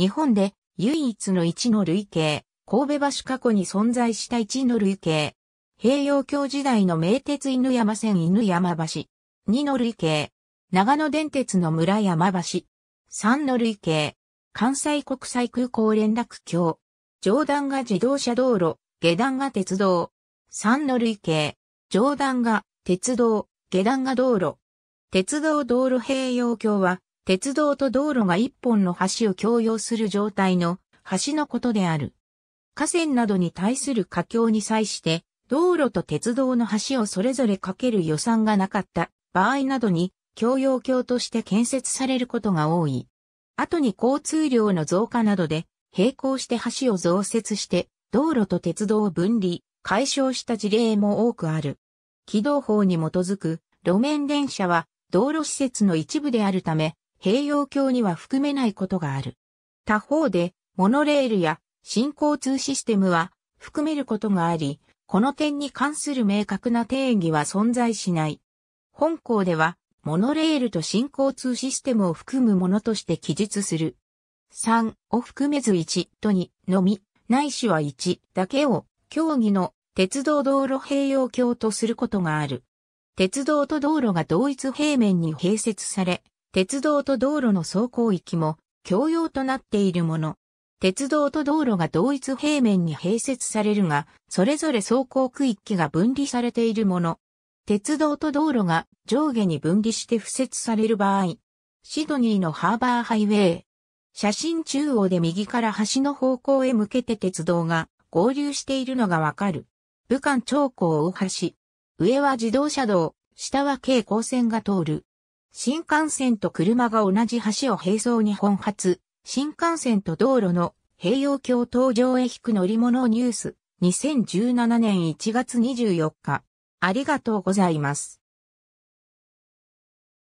日本で唯一の1の類型、神戸橋過去に存在した1の類型。平洋橋時代の名鉄犬山線犬山橋。2の類型。長野電鉄の村山橋。3の類型。関西国際空港連絡橋。上段が自動車道路、下段が鉄道。3の類型。上段が鉄道、下段が道路。鉄道道路平洋橋は鉄道と道路が一本の橋を共用する状態の橋のことである。河川などに対する架橋に際して、道路と鉄道の橋をそれぞれかける予算がなかった場合などに、共用橋として建設されることが多い。後に交通量の増加などで、並行して橋を増設して、道路と鉄道を分離、解消した事例も多くある。軌道法に基づく路面電車は道路施設の一部であるため、併用橋には含めないことがある。他方で、モノレールや新交通システムは含めることがあり、この点に関する明確な定義は存在しない。本校では、モノレールと新交通システムを含むものとして記述する。3を含めず1と2のみ、ないしは1だけを、競技の鉄道道路併用橋とすることがある。鉄道と道路が同一平面に併設され、鉄道と道路の走行域も共用となっているもの。鉄道と道路が同一平面に併設されるが、それぞれ走行区域が分離されているもの。鉄道と道路が上下に分離して付設される場合、シドニーのハーバーハイウェイ、写真中央で右から橋の方向へ向けて鉄道が合流しているのがわかる。武漢長江大橋。上は自動車道、下は軽光線が通る。新幹線と車が同じ橋を並走に本発、新幹線と道路の併用橋東上へ引く乗り物ニュース、2017年1月24日。ありがとうございます。